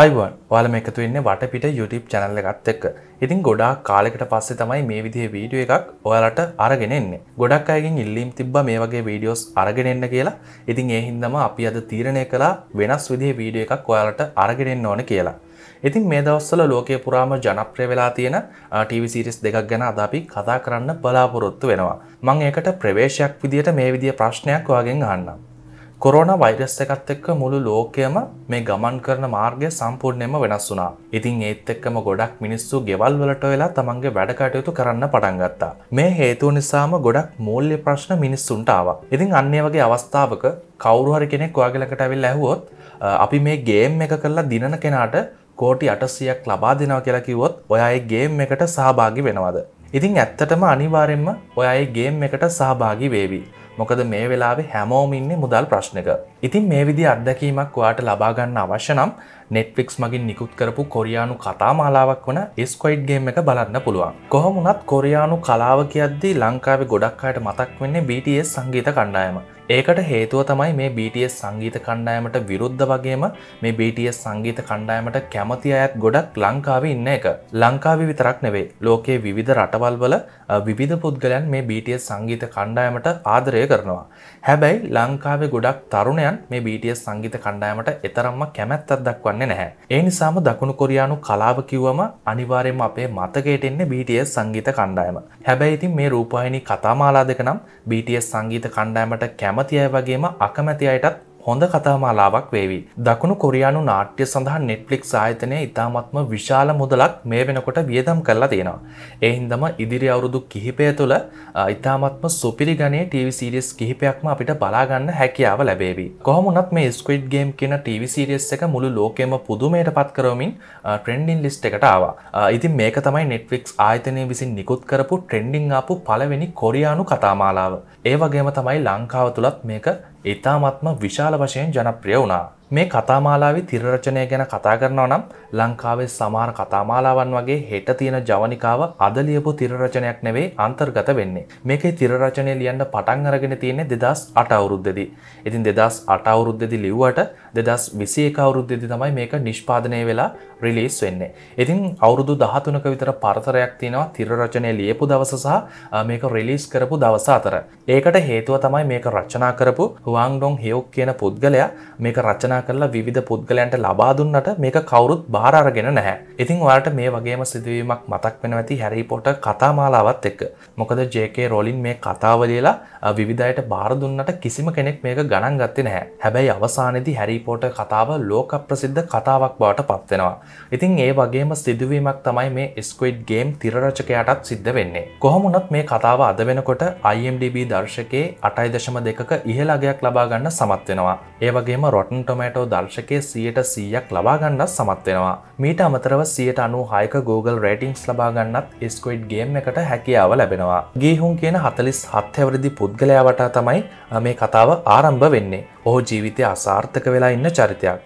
Ivan වාලම එකතු වෙන්න වටපිට YouTube චැනල්ල එකත් එක්ක ඉතින් ගොඩා කාලෙකට පස්සේ තමයි මේ විදිහ වීඩිය එකක් ඔයාලට අරගෙන එන්නේ ගොඩක් අයගෙන් ඉල්ලීම් තිබ්බ මේ වගේ වීඩියෝස් අරගෙන එන්න කියලා ඉතින් ඒ හින්දම අපි අද තීරණය කළා වෙනස් විදිහ වීඩිය එකක් ඔයාලට අරගෙන එන්න ඕන කියලා ඉතින් මේ දවස්සල ලෝකය පුරාම ජනප්‍රිය වෙලා තියෙන TV සිරිස් දෙකක් ගැන අද අපි කතා කරන්න බලාපොරොත්තු වෙනවා මං ඒකට ප්‍රවේශයක් විදිහට මේ විදිහ ප්‍රශ්නයක් ඔයාගෙන් අහන්නම් කොරෝන වෛරස් එකත් එක්ක මුළු ලෝකයම මේ ගමන් කරන මාර්ගය සම්පූර්ණයම වෙනස් වුනා. ඉතින් ඒත් එක්කම ගොඩක් මිනිස්සු ගෙවල් වලට වෙලා තමන්ගේ වැඩකටයුතු කරන්න පටන් ගත්තා. මේ හේතුව නිසාම ගොඩක් මූල්‍ය ප්‍රශ්න මිනිස්සුන්ට ආවා. ඉතින් අන්නේ වගේ අවස්ථාවක කවුරු හරි කෙනෙක් ඔයාගලකට ඇවිල්ලා ඇහුවොත් අපි මේ ගේම් එක කරලා දිනන කෙනාට කෝටි 800ක් ලබා දෙනවා කියලා කිව්වොත් ඔයා ඒ ගේම් එකට සහභාගී වෙනවද? ඉතින් ඇත්තටම අනිවාර්යෙන්ම ඔයා ඒ ගේම් එකට සහභාගී වේවි. මොකද මේ වෙලාවේ හැමෝම ඉන්නේ මුදල් ප්‍රශ්නක ඉතින් මේ විදි අත්දැකීමක් වාට ලබාගන්න අවශ්‍යනම් නෙට්ෆික්ස් මගින් නිකුත් කරපු කොරයානු කතාමාලාවක් වන ස්කොයිඩ් ගේම් එක බලන්න පුළුවන් කොහොමුණත් කොරයානු කලාව කියද්දී ලංකාව ගොඩක් අයට මතක් වෙන්නේ BTS සංගීත කණ්ඩායම ඒකට හේතුව තමයි මේ BTS සංගීත කණ්ඩායමට විරුද්ධ වගේම මේ BTS සංගීත කණ්ඩායමට කැමති අයත් ගොඩක් ලංකාව ඉන්න එක ලංකාව විතරක් නෙවේ ලෝකයේ විවිධ රටවල්වල විවිධ පුද්ගලයන් මේ BTS සංගීත කණ්ඩායමට ආදරය කරනවා හැබැයි ලංකාවේ ගොඩක් තරුණයන් කොරියන් මේ BTS සංගීත කණ්ඩායමට එතරම්ම කැමැත්තක් දක්වන්නේ නැහැ. ඒ නිසාම දකුණු කොරියානු කලාව කිව්වම අනිවාර්යයෙන්ම අපේ මතකයට එන්නේ BTS සංගීත කණ්ඩායම. හැබැයි ඉතින් මේ රූපවාහිනී කතාමාලා දෙක නම් BTS සංගීත කණ්ඩායමට කැමති අය වගේම අකමැති අයටත් හොඳ කතාමාලාවක් වේවි. දකුණු කොරියානු නාට්‍ය සඳහා නෙට්ලික් ආයතනය ඉතාමත්ම විශාල මුදලක් මේ වෙනකොට වියදම් කරලා තියෙනවා. එහින්දම ඉදිරි අවුරුදු කිහිපය තුළ ඉතාමත්ම සුපිරි ගණයේ ටීවි සීරිස් කිහිපයක්ම අපිට බලාගන්න හැකියාව ලැබේවි. කොහොමුණත් මේ ස්කවිඩ් ගේම් කියන ටීවි සීරිස් එක මුළු ලෝකෙම පුදුමයට පත් කරමින් ට්‍රෙන්ඩින් ලිස්ට එකට ආවා. ඉතින් මේක තමයි නෙට්ලික්ස් ආයතනය විසින් නිකුත් කරපු ට්‍රෙන්ඩිං ආපු පළවෙනි කොරියානු කතාමාලාව. ඒ වගේම තමයි ලංකාව තුළත් මේක ඉතාමත්ම විශාල වශයෙන් ජනප්‍රිය වුණා. මේ කතාමාලාවේ තිරරචනය ගැන කතා කරනවා නම් ලංකාවේ සමහර කතාමාලාවන් වගේ හෙට තියෙන ජවනිකාව අද ලියපු තිරරචනයක් නෙවෙයි අන්තර්ගත වෙන්නේ. මේකේ තිරරචනය ලියන්න පටන් අරගෙන තියෙන්නේ 2008 අවුරුද්දේදී. ඉතින් 2008 අවුරුද්දේදී ලිව්වට දෙදස් විසේ කවුරුද්දෙදි තමයි මේක නිෂ්පාදනය වෙලා රිලිස් වෙන්නේ. ඉතින් අවුරුදු දහතුනක විතර පරතරයක් තියෙනවා තිරරචනය ලියපු දවස සහ මේක රිලිස් කරපු දවස අතර. ඒකට හේතුව තමයි මේක රචනා කරපු හුවන්ඩොන් හෙවොක් කියන පුද්ගලයා මේක රචනා කරලා විධ පුද්ගලයන්ට ලබාදුන්නට මේක කවුරුත් භාරගෙන නැහැ. ඉතින් වාට මේ වගේම සිදුවීමක් මතක් වෙන ඇති හැරිපොට කතාමාලාවත් එක්ක. මොකද ජේකේ රොලින් මේ කතාවලියලා විවිධයට බාරදුන්නට කිසිම කෙනෙක් මේක ගණන් ගත්ති නැහැ. හැබැයි අවසානෙදි හැරිප පෝට කතාව ලෝක ප්‍රසිද්ධ කතාවක් බවට පත්වෙනවා. ඉතින් ඒ වගේම සිදුවීමක් තමයි මේ ස්කවිඩ් ගේම් තිරරචකයටත් සිද්ධ වෙන්නේ. කොහොමුණත් මේ කතාව අද වෙනකොට IMDB දර්ශකයේ අටයි දශම දෙකක ඉහලාගයක් ලබාගන්න සමත්වෙනවා. ඒවගේම රොටන් ටොමටෝ දර්ශකයේ සියයට සීයක් ලබාගන්නත් සමත්වෙනවා. මීට අමතරව සියට අනු හයක Google රේටිංස් ලබාගන්නත් ස්කොයිඩ් ගේම් එකට හැකියාව ලැබෙනවා. ගීහුන් කියන හතලිස් හත්හැවරදි පුද්ගලයාවට තමයි මේ කතාව ආරම්භ වෙන්නේ. ඔහු ජීවිතය අසාර්ථක වෙලා වෙලා ඉන්න චරිතයක්.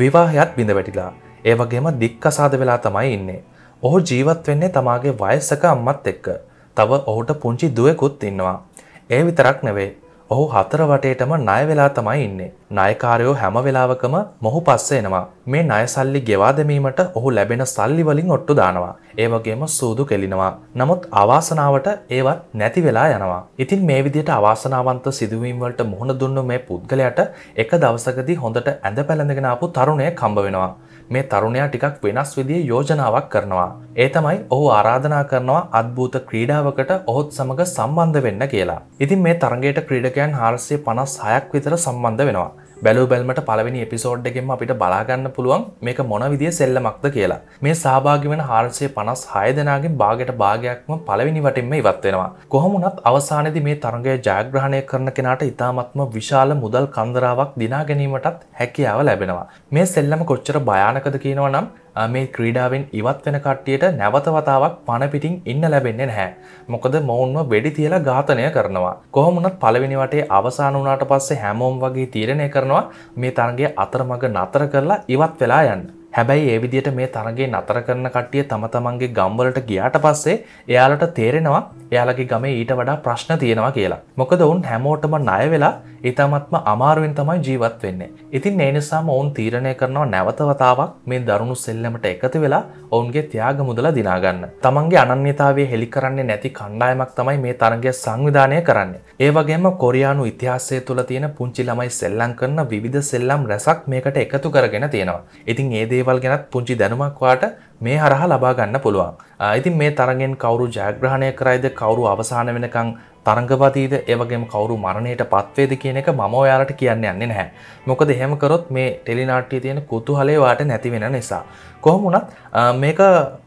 විවාහයත් බිඳ වැටිලා. ඒ වගේම දික්කසාද වෙලා තමයි ඉන්නේ. ඔහු ජීවත් වෙන්නේ තමාගේ වයසක අම්මත් එක්ක. තව ඔහුට පුංචි දුවෙකුත් ඉන්නවා. ඒ විතරක් නෙවෙයි. ඔහු හතර වටේටම ණය වෙලා තමයි ඉන්නේ. ණයකාරයෝ හැම වෙලාවකම මොහු පස්සේ එනවා. මේ ණය සල්ලි ගෙවා දැමීමට ඔහු ලැබෙන සල්ලි වලින් ඔට්ටු දානවා. ඒ වගේම සූදු කෙලිනවා. නමුත් අවාසනාවට ඒවත් නැති වෙලා යනවා. ඉතින් මේ විදිහට අවාසනාවන්ත සිදුවීම් වලට මුහුණ දුන්නු මේ පුද්ගලයාට එක දවසකදී හොඳට ඇඳ පැළඳගෙන ආපු තරුණයෙක් හම්බ වෙනවා. මේ තරුණයා ටිකක් වෙනස් විදිිය යෝජනාවක් කරනවා. ඒ තමයි ඔහු ආරාධනා කරනවා අත්භූත ක්‍රීඩාවකට ඔහොත් සමඟ සම්බන්ධ වෙන්න කියලා. ඉතින් මේ තරගයට ක්‍රීඩකයන් හාරසය පනස් හයක් විතර සම්බන්ධ වෙනවා. බැලූ බැල්මට පලවෙනි එපිසෝඩ් එකෙන් අපිට බලාගන්න පුළුවන් මේක මොන විදිිය සෙල්ලමක්ද කියලා මේ සභාගි වෙන හාරසය පනස් හය දෙනාගෙන් බාගට භාගයක්ම පලවෙනි වටින්ම ඉවත්වෙනවා කොහොමුණත් අවසානද මේ තරගය ජයග්‍රහණය කරන කෙනට ඉතාමත්ම විශාල මුදල් කන්දරාවක් දිනා ගැනීමටත් හැකියාව ලැබෙනවා මේ සෙල්ලම කොච්චර භයානකද කියනවනම් මේ ක්‍රීඩාවෙන් ඉවත් වෙන කට්ටියට නැවතවතාවක් පණපිටින් ඉන්න ලැබෙන්නේ නැහැ. මොකද මොවුන්ව වෙඩි තියලා ඝාතනය කරනවා. කොහොමුණත් පළවෙනි වටේ අවසාන වුණාට පස්සේ හැමෝම් වගේ තීරණය කරනවා මේ තරගය අතරමඟ නතර කරලා ඉවත් වෙලා යන්න. හැබැයි ඒ විදිහට මේ තරගේ නතර කරන කට්ටිය තම තමන්ගේ ගම්වලට ගියාට පස්සේ එයාලට තේරෙනවා එයාලගේ ගමේ ඊට වඩා ප්‍රශ්න තියෙනවා කියලා. මොකද ඔවුන් හැමෝටම ණය වෙලා ඉතාමත්ම අමාරුවෙන් තමයි ජීවත් වෙන්නේ. ඉතින් ඒ නිසාම ඔවුන් තීරණය කරනවා නැවතවතාවක් මේ දරුණු සෙල්ලමට එකතු වෙලා ඔවුන්ගේ ත්‍යාග මුදල දිනාගන්න. තමන්ගේ අනන්‍යතාවේ හෙළි කරන්නේ නැති කණ්ඩායමක් තමයි මේ තරගය සංවිධානය කරන්නේ. ඒ වගේම කොරියානු ඉතිහාසය තුළ තියෙන පුංචි ළමයි සෙල්ලම් කරන විවිධ සෙල්ලම් රැසක් මේකට එකතු කරගෙන තියෙනවා. ඉතින් ඒ දේවල් ගැනත් පුංචි දැනුමක් වාට මේ හරහා ලබා ගන්න පුළුවන්. ඉතින් මේ තරගෙන් කවුරු ජයග්‍රහණය කරයිද කවුරු අවසාන වෙනකං තරංගපතීද ඒවගේම කවරු මරණයට පත්වේද කියන එක මම ඔයාලට කියන්න යන්නේ නැහැ මොකද එහෙම කරොත් මේ ටෙලිනාට්ටිය තියෙන කුතුහලේවාට නැතිවෙන නිසා. කොහොමුණත් මේක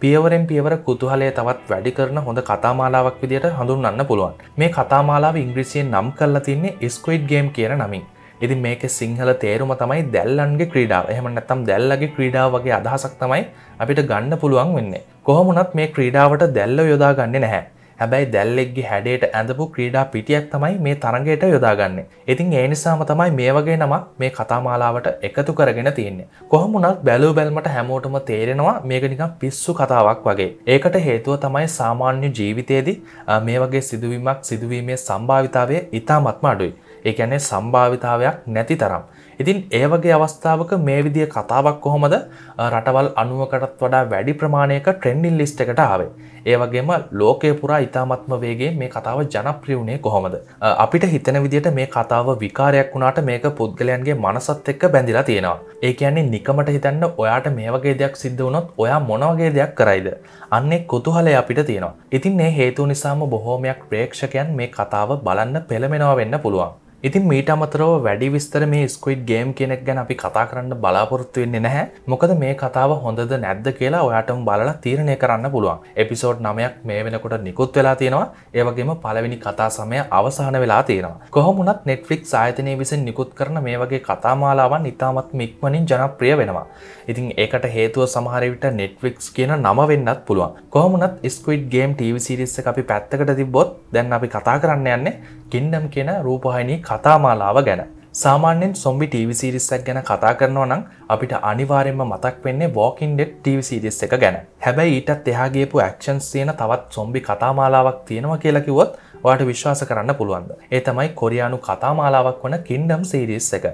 පියවරෙන් පියවර කුතුහලය තවත් වැඩි කරන හොඳ කතාමාලාවක් විදිට හඳුන්න්න පුළුවන් මේ කතාමාලාව ඉංග්‍රීසියෙන් නම් කල්ලා තින්නේ ස්කයිඩ් ගේම් කියන නමින්. ඉති මේක සිංහල තේරුම තමයි දැල්ලන්ගේ ක්‍රීඩාව එහම නැත්තම් දැල්ලගේ ක්‍රීඩාව වගේ අදහසක් තමයි අපිට ගන්න පුළුවන් වෙන්නේ. කොහොමුණත් මේ ක්‍රීඩාවට දැල්ල යොදා ගන්න නැහැ. හැබැයි දැල්ලෙක්ගේ හැඩයට ඇඳපු ක්‍රීඩා පිටියක් තමයි මේ තරගයට යොදාගන්නේ. ඉතින් ඒ නිසාම තමයි මේ වගේ නමක් මේ කතාමාලාවට එකතු කරගෙන තියන්නේ. කොහොමුණත් බැලූ බැල්මට හැමෝටම තේරෙනවා මේක නිකම් පිස්සු කතාවක් වගේ. ඒකට හේතුව තමයි සාමාන්‍ය ජීවිතයේදී මේ වගේ සිදුවීමක් සිදුවීමේ සම්භාවිතාවය ඉතාමත්ම අඩුයි. ඒ කියන්නේ සම්භාවිතාවයක් නැති තරම්. ඉතින් ඒවගේ අවස්ථාවක මේ විදිිය කතාවක් කොහොමද රටවල් අනුවකටත් වඩා වැඩි ප්‍රමාණයක ට්‍රෙන්ඩිල් ලිස්ට එකට ආවේ. ඒවගේම ලෝකය පුරා ඉතාමත්ම වේගේ මේ කතාව ජනප්‍රියුණේ කොහොමද. අපිට හිතන විදිට මේ කතාව විකාරයක් වුණට මේක පුද්ගලයන්ගේ මනසත් එක්ක බැඳිලා තියෙනවා. ඒ කියන්නේ නිකමට හිතන්න ඔයාට මේ වගේ දෙයක් සිද්ධ වුණොත් ඔයා මොනවගේ දෙයක් කරයිද. අන්නේ කොතුහලය අපිට තියෙනවා. ඉතින් ඒ හේතු නිසාම බොහෝමයක් ප්‍රේක්ෂකයන් මේ කතාව බලන්න පෙළමෙනවා වෙන්න පුළුවන්. ඉතින් මීට අමතරව වැඩි විස්තර මේ ස්කුයිඩ් ගේම් කෙනෙක් ගැන අපි කතා කරන්න බලාපොරොත්තු වෙන්නේ නැහැ මොකද මේ කතාව හොඳද නැද්ද කියලා ඔයාටම බලලා තීරණය කරන්න පුළුවන් එපිසෝඩ් නමයක් මේ වෙනකොට නිකුත් වෙලා තියෙනවා ඒවගේම පළවෙනි කතා සමය අවසාන වෙලා තියෙනවා කොහොමුණත් නෙට්ෆලික් ආයතනය විසින් නිකුත් කරන මේ වගේ කතාමාලාවන් ඉතාමත් මික්මනින් ජනප්‍රිය වෙනවා ඉතින් ඒකට හේතුව සමහරවිට නෙට්ෆලික්ස් කියන නම වෙන්නත් පුළුවන් කොහොමුණත් ස්කුයිඩ් ගේම් ටීවිසිරිස්ස අපි පැත්තකට තිබොත් දැන් අපි කතා කරන්න යන්නේ ගින්නම් කියෙන රූපහයිනී කතාමාලාව ගැන. සාමාන්‍යෙන් සොම්බි ටීවිසිරිස්සක් ගැන කතා කරනවා නම් අපිට අනිවාරෙන්ම මතක් වෙන්නේ වෝකින්ඩෙට් ටීවිසිරිස් එක ගැන හැබැයි ඊටත් එහාගේපු ක්ෂන්ස් තියෙන තවත් සොම්බි කතාමාලාවක් තියෙනවා කියලකිවොත් වාට විශ්වාස කරන්න පුළුවන්ද. ඒ තමයි කොරියානු කතාමාලාවක් වන කින්ඩම් සීරිස් එක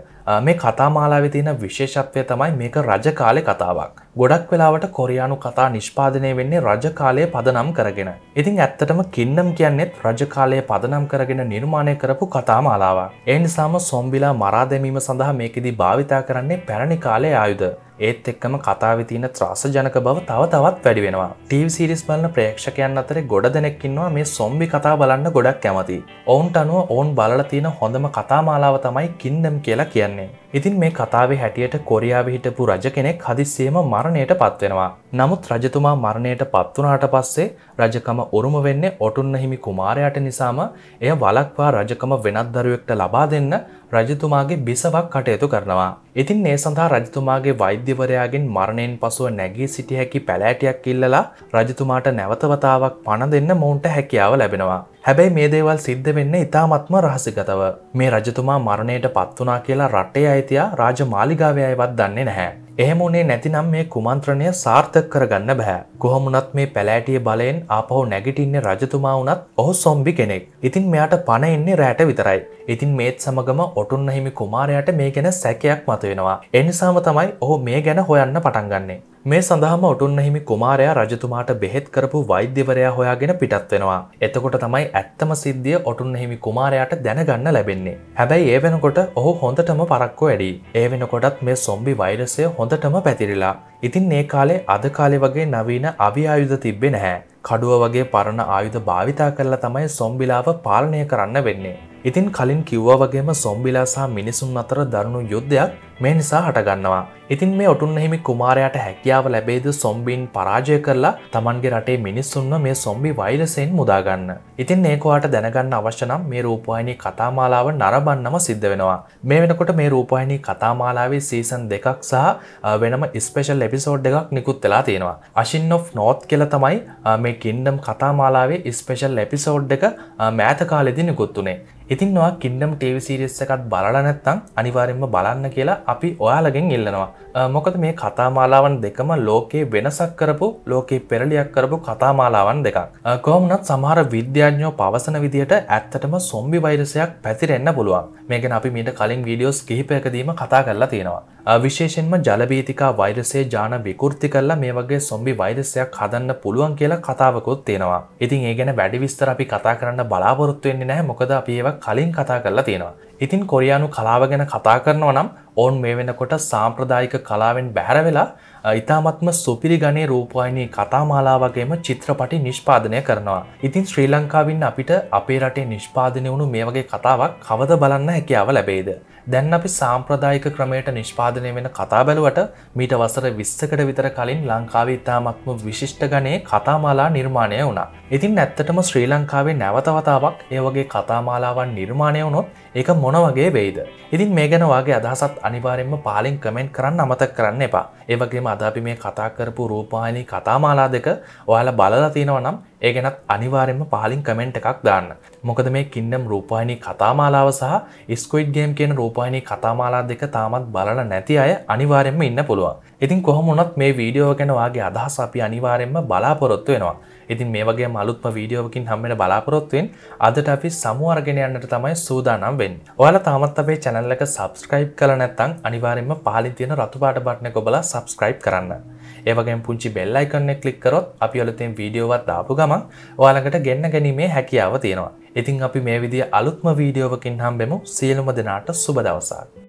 මේ කතාමාලාවෙ තියෙන විශේෂත්වය තමයි මේක රජ කාලේ කතාවක්. ගොඩක් වෙලාවට කොරියානු කතා නිෂ්පාදනය වෙන්නේ රජ කාලයේ පදනම් කරගෙන. ඉතින් ඇත්තටම කින්නම් කියන්නේත් රජ කාලයේ පදනම් කරගෙන නිර්මාණය කරපු කතාමාලාවක්. ඒ නිසාම සොම්බිලා මරා දැමීම සඳහා මේකෙදී භාවිතා කරන්නේ පැරණි කාලයේ ආයුධ. ඒත් එක්කම කතාවිතින ත්‍රාස ජනක බව තව තවත් වැඩි වෙනවා ටීව සිරිස් බලන ප්‍රේක්ෂකයන් අතර ගොඩ දෙනෙක්කින්නවා මේ සොම්බි කතා බලන්න ගොඩක් කැමති ඔවුන්ට අනුව ඔවුන් බලතින හොඳම කතාමාලාව තමයි කින්නම් කියලා කියන්නේ ඉතින් මේ කතාවේ හැටියට කොරියාව හිටපු රජ කෙනෙක් හදිස්සේම මරණයට පත්වෙනවා නමුත් රජතුමා මරණයට පත්වනාට පස්සේ රජකම උරුම වෙන්නේ ඔටුන්න හිමි කුමාරයට නිසාම එය වලක්වා රජකම වෙනත් දරුවෙක්ට ලබා දෙන්න රජතුමාගේ බිසවක් කටයුතු කරනවා. ඉතින් ඒ සඳහා රජතුමාගේ වෛද්‍යවරයාගෙන් මරණයෙන් පසුව නැගී සිටි හැකි පැලෑටියක් ඉල්ලලා රජතුමාට නැවතවතාවක් පණ දෙන්න මොවුන්ට හැකියාව ලැබෙනවා. හැබැයි මේ දේවල් සිද්ධ වෙන්න ඉතාමත්ම රහසිගතව මේ රජතුමා මරණයට පත්වනා කියලා රටේ අයිතියා රාජ මාලිගාවයවත් දන්නේ නැහැ. එහෙම උනේ නැතිනම් මේ කුමන්ත්‍රණය සාර්ථක කරගන්න බෑ. කොහොමුණත් මේ පැලෑටිය බලයෙන් ආපහු නැගිටින්නේ රජතුමා වුණත් ඔහු සොම්බි කෙනෙක්. ඉතින් මෙයාට පණ එන්නේ රැට විතරයි. ඉතින් මේත් සමගම ඔටුන්න හිමි කුමාරයාට මේ ගැන සැකයක් මතුවෙනවා. එනිසාම තමයි ඔහු මේ ගැන හොයන්න පටන් ගන්නේ. මේ සඳහාම ඔටුන්න හිමි කුමාරයා රජතුමාට බෙහෙත් කරපු වෛද්‍යවරයා හොයාගෙන පිටත්වෙනවා. එතකොට තමයි ඇත්තම සිද්ධිය ඔටුන්න හිමි කුමාරයාට දැනගන්න ලැබෙන්නේ. හැබැයි ඒ වෙනකොට ඔහු හොඳටම පරක්කු වැඩි. ඒ වෙනකොටත් මේ සොම්බි වෛරසය හොඳටම පැතිරිලා. ඉතින් ඒ කාලේ අද කාලෙ වගේ නවීන අවිආයුධ තිබ්බෙ නැහැ. කඩුව වගේ පරණ ආයුධ භාවිතා කරලා තමයි සොම්බිලාව පාලනය කරන්න වෙන්නේ. ඉතින් කලින් කිව්වා වගේම සොම්බිලා සහ මිනිසුන් අතර දරුණු යුද්ධයක් මේ නිසා හටගන්නවා. ඉතින් මේ ඔටුන්නහිමි කුමාරයට හැකියාව ලැබේද සොම්බීන් පරාජය කරලා තමන්ගේ රටේ මිනිස්සුන්ව මේ සොම්බි වෛරසයෙන් මුදාගන්න. ඉතින් ඒකවාට දැනගන්න අවශ්‍යනම් මේ රූපවාහිනි කතාමාලාව නරබන්නම සිද්ධ වෙනවා. මේ වෙනකොට මේ රූපවාහිනි කතාමාලාවේ සීසන් දෙකක් සහ වෙනම ස්පේෂල් එපිසෝඩ් එකක් නිකුත් වෙලා තියෙනවා. අශින් of නෝත් කියලා තමයි මේ කින්ඩම් කතාමාලාවේ ස්පේෂල් එපිසෝඩ් එක මෑත කාලෙදි නිකුත් වුනේ. ඉතින්වා කින්ඩම් ටව සිරිස් එකත් බලලා නැත්තං අනිවාරෙන්ම බලන්න කියලා අපි ඔයාලගෙන් ඉල්ලනවා මොකද මේ කතාමාලාවන් දෙකම ලෝකයේ වෙනසක් කරපු ලෝකයේ පෙරලියක් කරපු කතාමාලාවන් දෙකක් කෝමනත් සමහර විද්‍යාඥෝ පවසන විදියට ඇත්තටම සොම්බි වෛරසයක් පැතිරෙන්න්න පුළුවන් මේකෙන අපි මීට කලින් වීඩියෝස් කිහිපයකදීම කතා කරලා තියෙනවා විශේෂෙන්ම ජලබීතිකා වෛරසේ ජාන විකෘති කරලා මේ වගේ සොම්බි වෛරසයක් හදන්න පුළුවන් කියලා කතාවකුත් තියෙනවා ඉතින් ඒ ගැන වැඩි විස්තර අපි කතා කරන්න බලාපොරොත්තුවෙන්නේ නෑ මොකද අපි ඒවක් කලින් කතා කරලා තියෙනවා. ඉතින් කොරියානු කලාව ගැන කතා කරනව නම් ඔවුන් මේ වෙනකොට සාම්ප්‍රදායික කලාවෙන් බැහැරවෙලා ඉතාමත්ම සුපිරි ගණේ රූපවායනී කතාමාලා වගේම චිත්‍රපටි නිෂ්පාදනය කරනවා. ඉතින් ශ්‍රී ලංකාවින් අපිට අපේ රටේ නිෂ්පාදනය වුණු මේ වගේ කතාවක් කවද බලන්න හැකියාව ලැබේද. දැන් අපි සාම්ප්‍රදායික ක්‍රමයට නිෂ්පාදනය වෙන කතා බැලුවට මීට වසර විස්සකට විතර කලින් ලංකාව ඉතාමත්ම විශිෂ්ට ගණයේ කතාමාලා නිර්මාණය වුණා. ඉතින් ඇත්තටම ශ්‍රී ලංකාවේ නැවතවතාවක් ඒවගේ කතාමාලාවන් නිර්මාණය වුණොත් ඒක මොන වගේ වෙයිද. ඉතින් මේ ගැනවාගේ අදහසත් අනිවාරෙන්ම පාලින් කමෙන්ට් කරන්න අමතක් කරන්න එපා. ඒවගේම අද අපි මේ කතා කරපු රූපවාහිනී කතාමාලා දෙක ඔයාලා බලලා තියෙනවා නම් ඒ ගැනත් අනිවාර්යෙන්ම පහලින් කමෙන්ට් එකක් දාන්න. මොකද මේ කින්නම් රූපවාහිනී කතාමාලාව සහ ස්ක්විඩ් ගේම් කියන රූපවාහිනී කතාමාලා දෙක තාමත් බලලා නැති අය අනිවාර්යෙන්ම ඉන්න පුළුවන්. ඉතින් කොහොම වුණත් මේ වීඩියෝ ගැන ඔයාගේ අදහස් අපි අනිවාර්යෙන්ම බලාපොරොත්තු වෙනවා. ඉතින් මේ වගේ මලුත්ම වීඩියෝකින් හම්මට බලාපොරොත්තුවෙන් අදට අපි සමුවර්ගෙනයන්නට තමයි සූදානම් වෙන් ඔයාල තාමත් අපේ චැනල්ලක සබස්ක්‍රයිබ් කල නැත්තං අනිවාරෙන්ම පාලි තියෙන රතුපාට බට්න කොබල සබස්ක්‍රයිබ් කරන්න ඒවගේ පුංචි බෙල්ලයිකන්න කලික් කරොත් අපි ඔලතෙන් වීඩියෝවත් දාපු ගම ඔයාලකට ගෙන්න්න ගැනීමේ හැකියාව තියෙනවා ඉතින් අපි මේ විදි අලුත්ම වීඩියෝවකින් හම්බෙමු සියලුම දෙනාට සුබ දවසාක්.